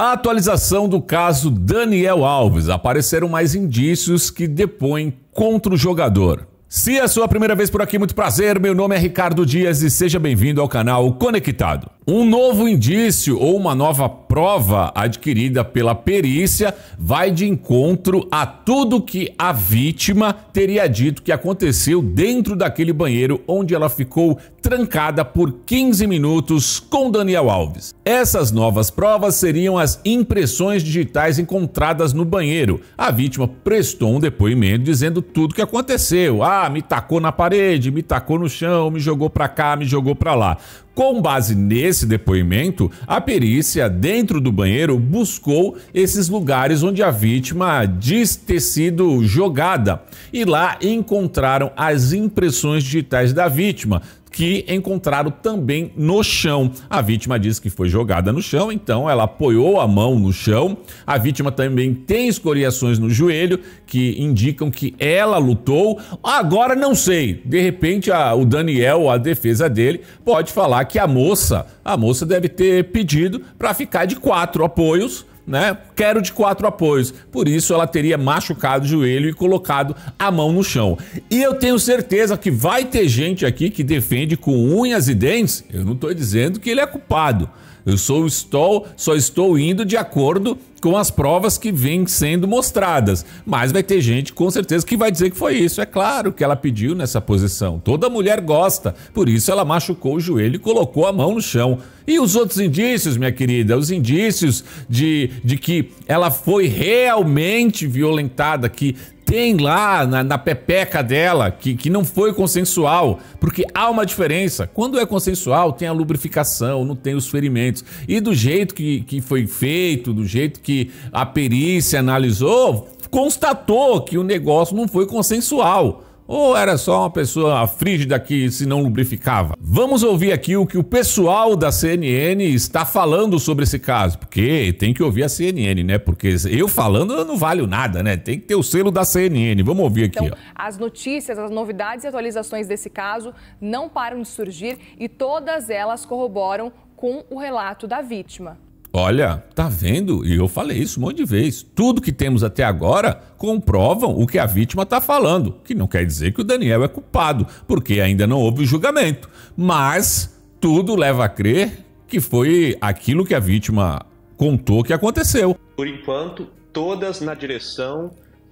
A atualização do caso Daniel Alves. Apareceram mais indícios que depõem contra o jogador. Se é a sua primeira vez por aqui, muito prazer. Meu nome é Ricardo Dias e seja bem-vindo ao canal Conectado. Um novo indício ou uma nova prova adquirida pela perícia vai de encontro a tudo que a vítima teria dito que aconteceu dentro daquele banheiro onde ela ficou trancada por 15 minutos com Daniel Alves. Essas novas provas seriam as impressões digitais encontradas no banheiro. A vítima prestou um depoimento dizendo tudo o que aconteceu. Ah, me tacou na parede, me tacou no chão, me jogou para cá, me jogou para lá. Com base nesse depoimento, a perícia dentro do banheiro buscou esses lugares onde a vítima diz ter sido jogada e lá encontraram as impressões digitais da vítima, que encontraram também no chão. A vítima disse que foi jogada no chão, então ela apoiou a mão no chão. A vítima também tem escoriações no joelho que indicam que ela lutou. Agora não sei, de repente a, o Daniel, a defesa dele, pode falar que a moça, a moça deve ter pedido para ficar de quatro apoios né? Quero de quatro apoios. Por isso ela teria machucado o joelho e colocado a mão no chão. E eu tenho certeza que vai ter gente aqui que defende com unhas e dentes. Eu não estou dizendo que ele é culpado. Eu sou, estou, só estou indo de acordo com as provas que vêm sendo mostradas. Mas vai ter gente, com certeza, que vai dizer que foi isso. É claro que ela pediu nessa posição. Toda mulher gosta. Por isso ela machucou o joelho e colocou a mão no chão. E os outros indícios, minha querida? Os indícios de, de que ela foi realmente violentada, que tem lá na, na pepeca dela que, que não foi consensual, porque há uma diferença. Quando é consensual, tem a lubrificação, não tem os ferimentos. E do jeito que, que foi feito, do jeito que a perícia analisou, constatou que o negócio não foi consensual. Ou era só uma pessoa frígida que se não lubrificava? Vamos ouvir aqui o que o pessoal da CNN está falando sobre esse caso. Porque tem que ouvir a CNN, né? Porque eu falando eu não valho nada, né? Tem que ter o selo da CNN. Vamos ouvir aqui. Então, as notícias, as novidades e atualizações desse caso não param de surgir e todas elas corroboram com o relato da vítima. Olha, tá vendo? E eu falei isso um monte de vezes. Tudo que temos até agora comprovam o que a vítima está falando, que não quer dizer que o Daniel é culpado, porque ainda não houve julgamento. Mas tudo leva a crer que foi aquilo que a vítima contou que aconteceu. Por enquanto, todas na direção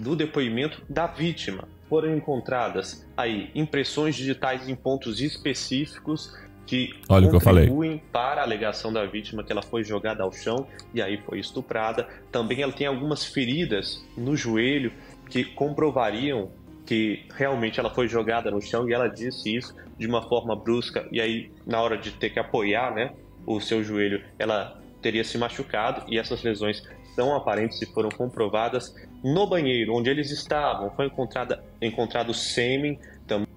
do depoimento da vítima. Foram encontradas aí impressões digitais em pontos específicos que Olha contribuem que para a alegação da vítima que ela foi jogada ao chão e aí foi estuprada. Também ela tem algumas feridas no joelho que comprovariam que realmente ela foi jogada no chão e ela disse isso de uma forma brusca e aí na hora de ter que apoiar, né, o seu joelho, ela teria se machucado e essas lesões são aparentes e foram comprovadas no banheiro onde eles estavam. Foi encontrada encontrado sêmen também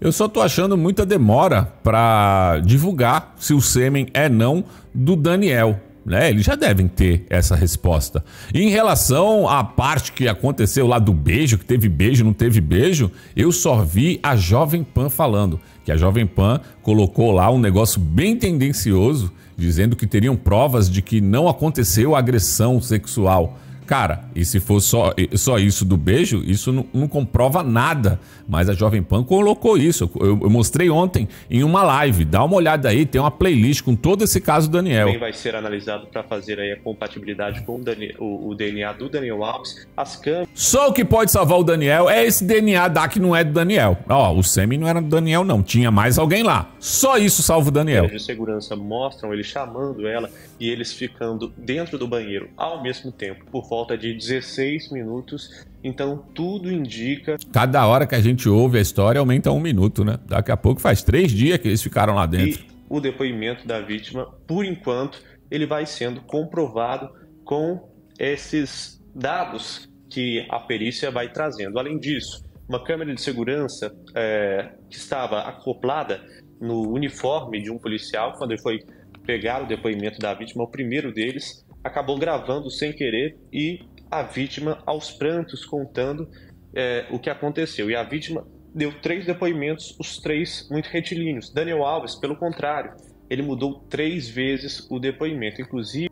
eu só tô achando muita demora para divulgar se o sêmen é não do Daniel. Né? Eles já devem ter essa resposta. E em relação à parte que aconteceu lá do beijo, que teve beijo, não teve beijo, eu só vi a Jovem Pan falando que a Jovem Pan colocou lá um negócio bem tendencioso, dizendo que teriam provas de que não aconteceu agressão sexual. Cara, e se for só, só isso do beijo, isso não, não comprova nada. Mas a Jovem Pan colocou isso. Eu, eu, mostrei ontem em uma live. Dá uma olhada aí, tem uma playlist com todo esse caso do Daniel. Também vai ser analisado para fazer aí a compatibilidade com o, o, o, DNA do Daniel Alves, as câmeras. Só o que pode salvar o Daniel é esse DNA da que não é do Daniel. Ó, o Semi não era do Daniel, não. Tinha mais alguém lá. Só isso salva o Daniel. De segurança mostram ele chamando ela e eles ficando dentro do banheiro ao mesmo tempo por volta de 16 minutos. Então tudo indica. Cada hora que a gente ouve a história aumenta um minuto, né? Daqui a pouco faz três dias que eles ficaram lá dentro. E o depoimento da vítima, por enquanto, ele vai sendo comprovado com esses dados que a perícia vai trazendo. Além disso, uma câmera de segurança é, que estava acoplada no uniforme de um policial, quando ele foi pegar o depoimento da vítima, o primeiro deles, acabou gravando sem querer e a vítima aos prantos contando é, o que aconteceu. E a vítima deu três depoimentos, os três muito retilíneos. Daniel Alves, pelo contrário, ele mudou três vezes o depoimento, inclusive.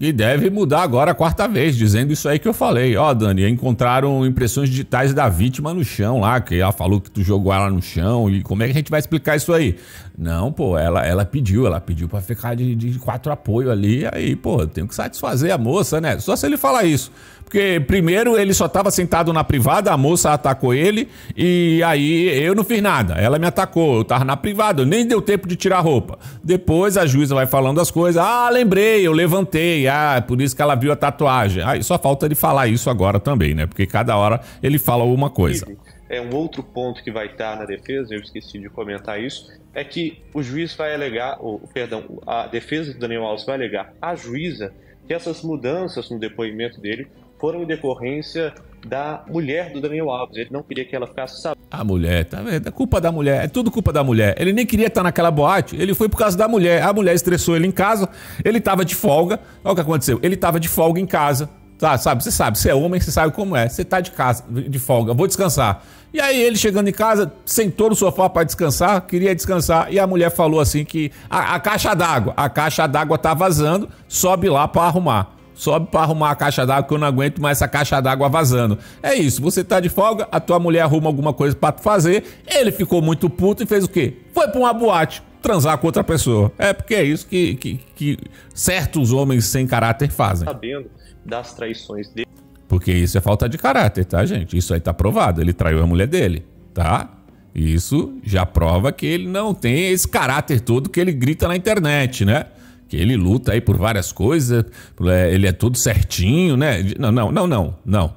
E deve mudar agora a quarta vez, dizendo isso aí que eu falei. Ó, oh, Dani, encontraram impressões digitais da vítima no chão lá, que ela falou que tu jogou ela no chão. E como é que a gente vai explicar isso aí? Não, pô, ela, ela pediu, ela pediu para ficar de, de quatro apoio ali. Aí, pô, tenho que satisfazer a moça, né? Só se ele falar isso. Porque primeiro ele só estava sentado na privada, a moça atacou ele e aí eu não fiz nada. Ela me atacou, eu tava na privada, nem deu tempo de tirar roupa. Depois a juíza vai falando as coisas. Ah, lembrei, eu levantei ah, é por isso que ela viu a tatuagem. Aí ah, só falta ele falar isso agora também, né? Porque cada hora ele fala uma coisa. É um outro ponto que vai estar na defesa, eu esqueci de comentar isso, é que o juiz vai alegar, ou, perdão, a defesa do Daniel Alves vai alegar à juíza que essas mudanças no depoimento dele foram em decorrência da mulher do Daniel Alves. Ele não queria que ela ficasse sabendo. A mulher, tá vendo? É culpa da mulher. É tudo culpa da mulher. Ele nem queria estar naquela boate. Ele foi por causa da mulher. A mulher estressou ele em casa. Ele tava de folga. Olha o que aconteceu. Ele tava de folga em casa. Tá, sabe? Você sabe. Você é homem, você sabe como é. Você tá de casa, de folga. Vou descansar. E aí ele chegando em casa, sentou no sofá para descansar, queria descansar, e a mulher falou assim que a, a caixa d'água, a caixa d'água tá vazando, sobe lá para arrumar sobe para arrumar a caixa d'água que eu não aguento mais essa caixa d'água vazando. É isso, você tá de folga, a tua mulher arruma alguma coisa para tu fazer, ele ficou muito puto e fez o quê? Foi para uma boate transar com outra pessoa. É porque é isso que, que, que certos homens sem caráter fazem. Sabendo das traições dele. Porque isso é falta de caráter, tá, gente? Isso aí tá provado, ele traiu a mulher dele, tá? Isso já prova que ele não tem esse caráter todo que ele grita na internet, né? que ele luta aí por várias coisas, é, ele é todo certinho, né? Não, não, não, não, não.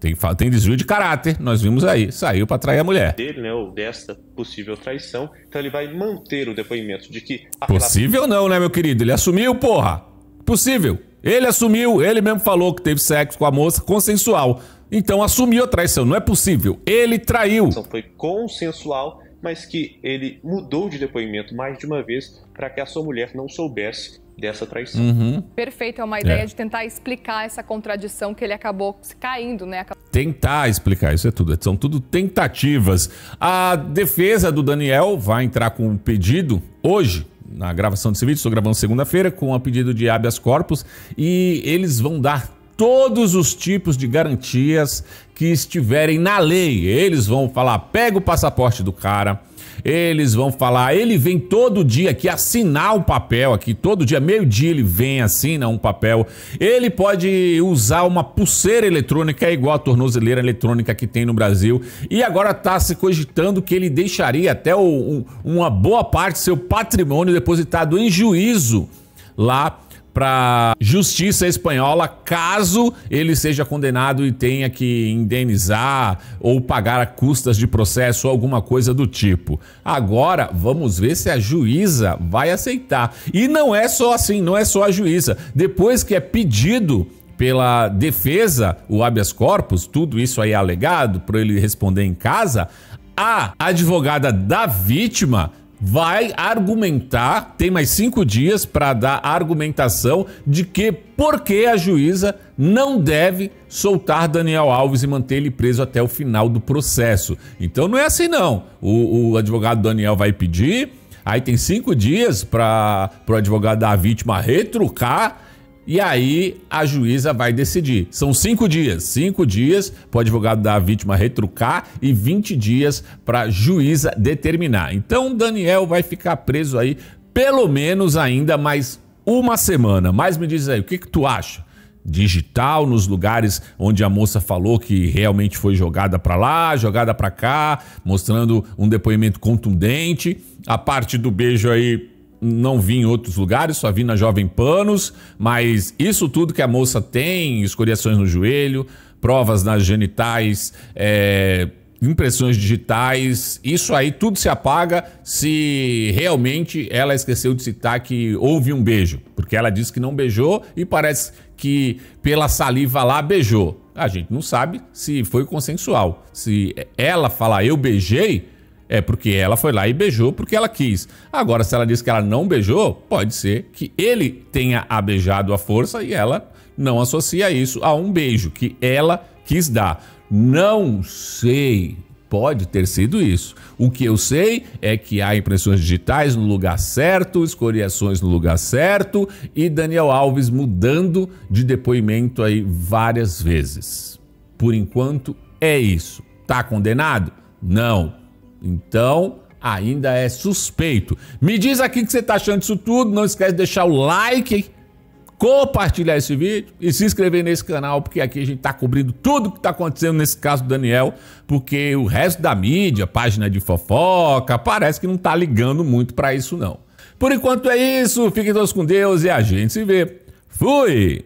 Tem, tem desvio de caráter, nós vimos aí, saiu para trair a mulher. Dele, né, ou desta possível traição, então ele vai manter o depoimento de que... Possível não, né, meu querido? Ele assumiu, porra! Possível! Ele assumiu, ele mesmo falou que teve sexo com a moça consensual. Então assumiu a traição, não é possível. Ele traiu. Então foi consensual, mas que ele mudou de depoimento mais de uma vez para que a sua mulher não soubesse dessa traição. Uhum. Perfeito, é uma ideia é. de tentar explicar essa contradição que ele acabou caindo, né? Tentar explicar, isso é tudo, são tudo tentativas. A defesa do Daniel vai entrar com um pedido hoje. Na gravação desse vídeo, estou gravando segunda-feira, com a pedido de habeas corpus, e eles vão dar todos os tipos de garantias que estiverem na lei. Eles vão falar: pega o passaporte do cara. Eles vão falar, ele vem todo dia aqui assinar um papel aqui, todo dia, meio-dia ele vem, assina um papel. Ele pode usar uma pulseira eletrônica é igual a tornozeleira eletrônica que tem no Brasil. E agora está se cogitando que ele deixaria até o, um, uma boa parte do seu patrimônio depositado em juízo lá para justiça espanhola caso ele seja condenado e tenha que indenizar ou pagar custas de processo ou alguma coisa do tipo. Agora vamos ver se a juíza vai aceitar. E não é só assim, não é só a juíza. Depois que é pedido pela defesa o habeas corpus, tudo isso aí alegado para ele responder em casa, a advogada da vítima vai argumentar, tem mais cinco dias para dar argumentação de que por que a juíza não deve soltar Daniel Alves e manter ele preso até o final do processo. Então não é assim não. O, o advogado Daniel vai pedir, aí tem cinco dias para o advogado da vítima retrucar e aí a juíza vai decidir. São cinco dias. Cinco dias para o advogado da vítima retrucar e 20 dias para a juíza determinar. Então Daniel vai ficar preso aí pelo menos ainda mais uma semana. Mas me diz aí, o que, que tu acha? digital nos lugares onde a moça falou que realmente foi jogada para lá, jogada para cá, mostrando um depoimento contundente. A parte do beijo aí não vi em outros lugares, só vi na Jovem Panos, mas isso tudo que a moça tem, escoriações no joelho, provas nas genitais, é, impressões digitais, isso aí tudo se apaga se realmente ela esqueceu de citar que houve um beijo, porque ela disse que não beijou e parece que pela saliva lá beijou. A gente não sabe se foi consensual. Se ela falar eu beijei, é porque ela foi lá e beijou porque ela quis. Agora, se ela diz que ela não beijou, pode ser que ele tenha a beijado à força e ela não associa isso a um beijo que ela quis dar. Não sei. Pode ter sido isso. O que eu sei é que há impressões digitais no lugar certo, escoriações no lugar certo e Daniel Alves mudando de depoimento aí várias vezes. Por enquanto é isso. Tá condenado? Não então, ainda é suspeito. Me diz aqui o que você está achando disso tudo. Não esquece de deixar o like, compartilhar esse vídeo e se inscrever nesse canal, porque aqui a gente está cobrindo tudo que está acontecendo nesse caso do Daniel, porque o resto da mídia, página de fofoca, parece que não está ligando muito para isso não. Por enquanto é isso, fiquem todos com Deus e a gente se vê. Fui!